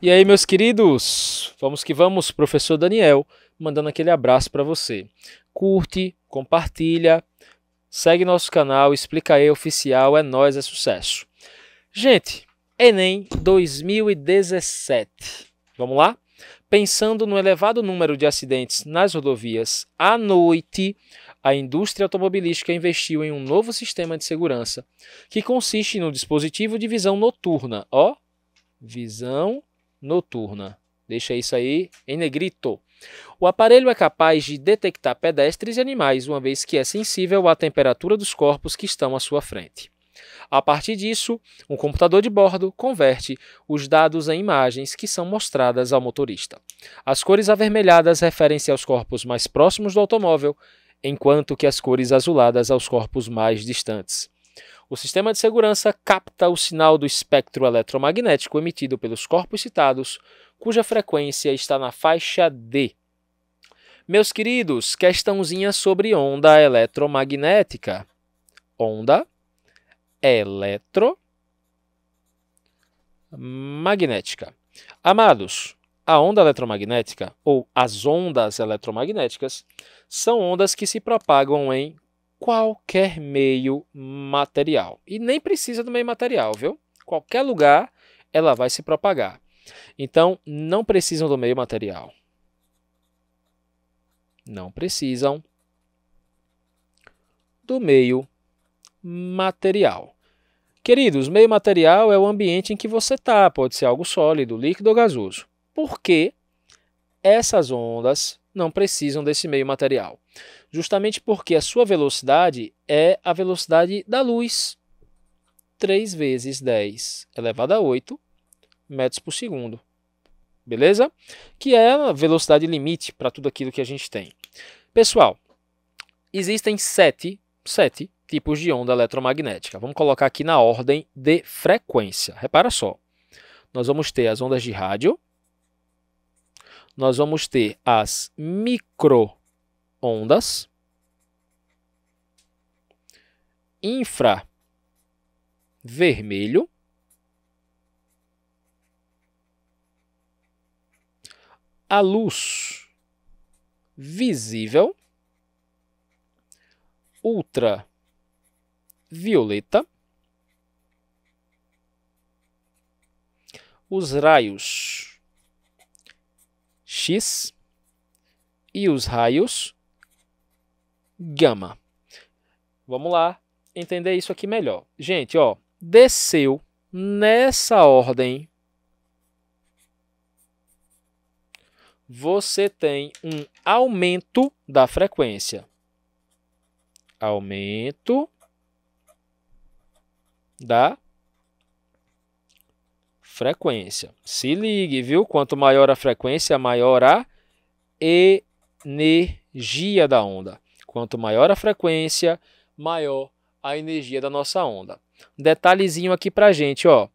E aí, meus queridos, vamos que vamos, professor Daniel, mandando aquele abraço para você. Curte, compartilha, segue nosso canal, explica aí oficial, é nós, é sucesso. Gente, Enem 2017. Vamos lá? Pensando no elevado número de acidentes nas rodovias à noite, a indústria automobilística investiu em um novo sistema de segurança que consiste no dispositivo de visão noturna, ó, visão noturna. Deixa isso aí em negrito. O aparelho é capaz de detectar pedestres e animais, uma vez que é sensível à temperatura dos corpos que estão à sua frente. A partir disso, um computador de bordo converte os dados em imagens que são mostradas ao motorista. As cores avermelhadas referem-se aos corpos mais próximos do automóvel, enquanto que as cores azuladas aos corpos mais distantes. O sistema de segurança capta o sinal do espectro eletromagnético emitido pelos corpos citados, cuja frequência está na faixa D. Meus queridos, questãozinha sobre onda eletromagnética. Onda eletromagnética. Amados, a onda eletromagnética, ou as ondas eletromagnéticas, são ondas que se propagam em qualquer meio material. E nem precisa do meio material, viu? Qualquer lugar ela vai se propagar. Então, não precisam do meio material. Não precisam do meio material. Queridos, meio material é o ambiente em que você está, pode ser algo sólido, líquido ou gasoso. Por que essas ondas não precisam desse meio material? justamente porque a sua velocidade é a velocidade da luz. 3 vezes 10 elevado a 8 metros por segundo. Beleza? Que é a velocidade limite para tudo aquilo que a gente tem. Pessoal, existem sete, sete tipos de onda eletromagnética. Vamos colocar aqui na ordem de frequência. Repara só. Nós vamos ter as ondas de rádio, nós vamos ter as micro ondas, infravermelho, a luz visível, ultravioleta, os raios X e os raios gama. Vamos lá entender isso aqui melhor. Gente, ó, desceu nessa ordem. Você tem um aumento da frequência. Aumento da frequência. Se ligue, viu? Quanto maior a frequência, maior a energia da onda. Quanto maior a frequência, maior a energia da nossa onda. Detalhezinho aqui para gente, ó.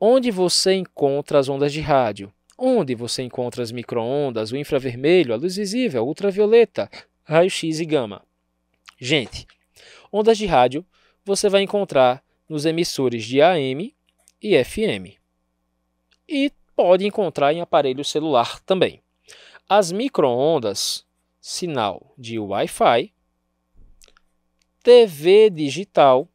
Onde você encontra as ondas de rádio? Onde você encontra as microondas, o infravermelho, a luz visível, a ultravioleta, raio-x e gama? Gente, ondas de rádio você vai encontrar nos emissores de AM e FM. E pode encontrar em aparelho celular também. As microondas, sinal de Wi-Fi, TV digital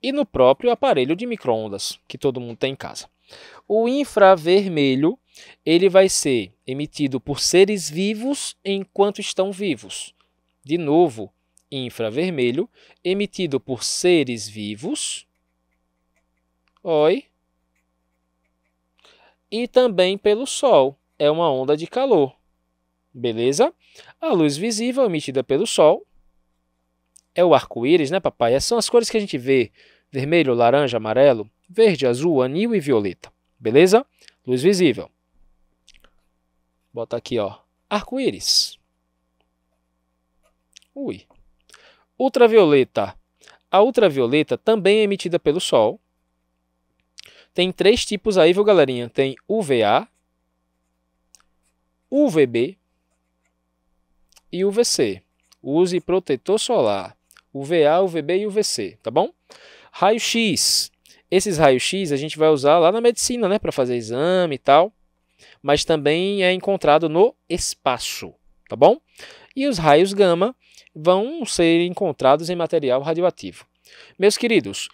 e no próprio aparelho de microondas que todo mundo tem em casa. O infravermelho ele vai ser emitido por seres vivos enquanto estão vivos. De novo, infravermelho emitido por seres vivos. Oi. E também pelo sol, é uma onda de calor. Beleza? A luz visível emitida pelo Sol é o arco-íris, né, papai? Essas são as cores que a gente vê: vermelho, laranja, amarelo, verde, azul, anil e violeta. Beleza? Luz visível. Bota aqui, ó. Arco-íris. Ui. Ultravioleta. A ultravioleta também é emitida pelo Sol. Tem três tipos aí, viu, galerinha? Tem UVA, UVB e UVC. Use protetor solar, UVA, UVB e UVC, tá bom? Raio-X. Esses raios-X a gente vai usar lá na medicina, né, para fazer exame e tal, mas também é encontrado no espaço, tá bom? E os raios gama vão ser encontrados em material radioativo. Meus queridos,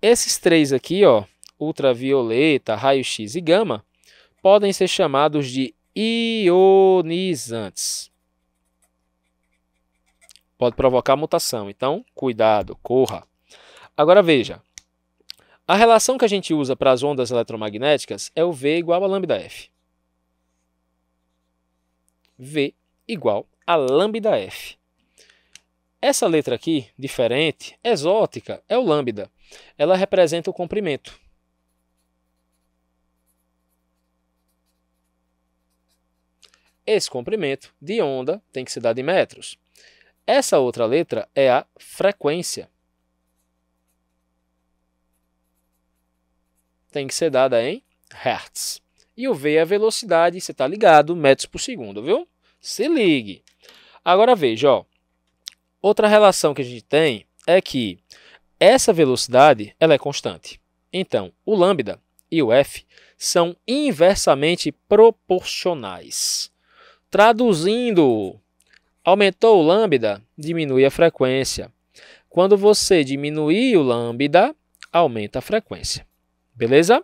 esses três aqui, ó, ultravioleta, raio-x e gama, podem ser chamados de ionizantes. Pode provocar mutação. Então, cuidado, corra. Agora veja, a relação que a gente usa para as ondas eletromagnéticas é o V igual a lambda F. V igual a lambda F. Essa letra aqui, diferente, exótica, é o lambda. Ela representa o comprimento. Esse comprimento de onda tem que se dar de metros. Essa outra letra é a frequência. Tem que ser dada em hertz. E o V é a velocidade, você está ligado, metros por segundo, viu? Se ligue. Agora veja, ó. outra relação que a gente tem é que essa velocidade ela é constante. Então, o lambda e o f são inversamente proporcionais. Traduzindo, Aumentou o lambda, diminui a frequência. Quando você diminuir o lambda, aumenta a frequência. Beleza?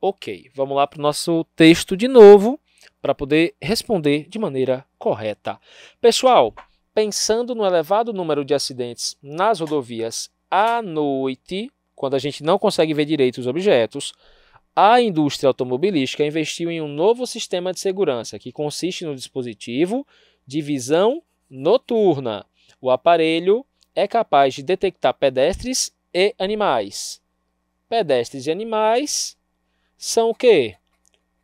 Ok, vamos lá para o nosso texto de novo, para poder responder de maneira correta. Pessoal, pensando no elevado número de acidentes nas rodovias à noite, quando a gente não consegue ver direito os objetos, a indústria automobilística investiu em um novo sistema de segurança que consiste no dispositivo de visão noturna. O aparelho é capaz de detectar pedestres e animais. Pedestres e animais são o quê?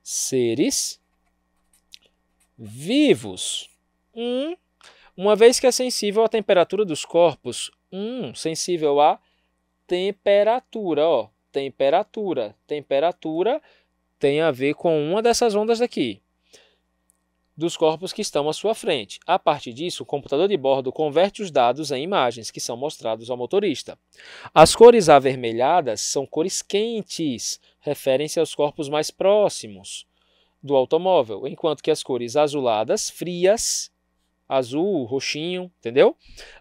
Seres vivos. Um, uma vez que é sensível à temperatura dos corpos, um, sensível à temperatura, ó, temperatura, temperatura tem a ver com uma dessas ondas daqui dos corpos que estão à sua frente. A partir disso, o computador de bordo converte os dados em imagens que são mostrados ao motorista. As cores avermelhadas são cores quentes, referem-se aos corpos mais próximos do automóvel, enquanto que as cores azuladas, frias, azul, roxinho, entendeu?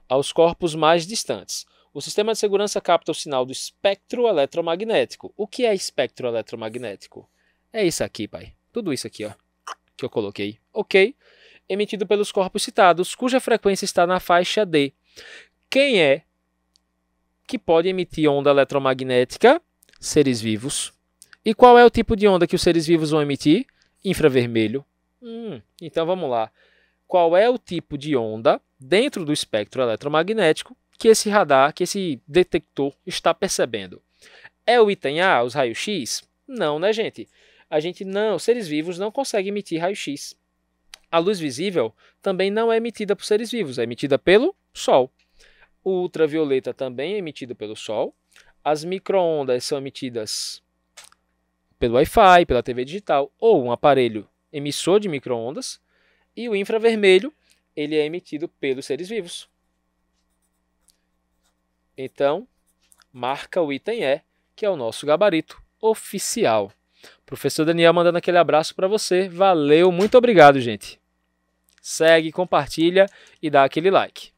Aos corpos mais distantes. O sistema de segurança capta o sinal do espectro eletromagnético. O que é espectro eletromagnético? É isso aqui, pai. Tudo isso aqui, ó que eu coloquei OK, emitido pelos corpos citados, cuja frequência está na faixa D. Quem é que pode emitir onda eletromagnética? Seres vivos. E qual é o tipo de onda que os seres vivos vão emitir? Infravermelho. Hum, então vamos lá. Qual é o tipo de onda dentro do espectro eletromagnético que esse radar, que esse detector está percebendo? É o item A, os raios-x? Não, né, gente? a gente não, seres vivos não conseguem emitir raio-x. A luz visível também não é emitida por seres vivos, é emitida pelo Sol. O ultravioleta também é emitido pelo Sol. As microondas são emitidas pelo Wi-Fi, pela TV digital ou um aparelho emissor de microondas. E o infravermelho, ele é emitido pelos seres vivos. Então, marca o item E, que é o nosso gabarito oficial. Professor Daniel mandando aquele abraço para você. Valeu, muito obrigado, gente. Segue, compartilha e dá aquele like.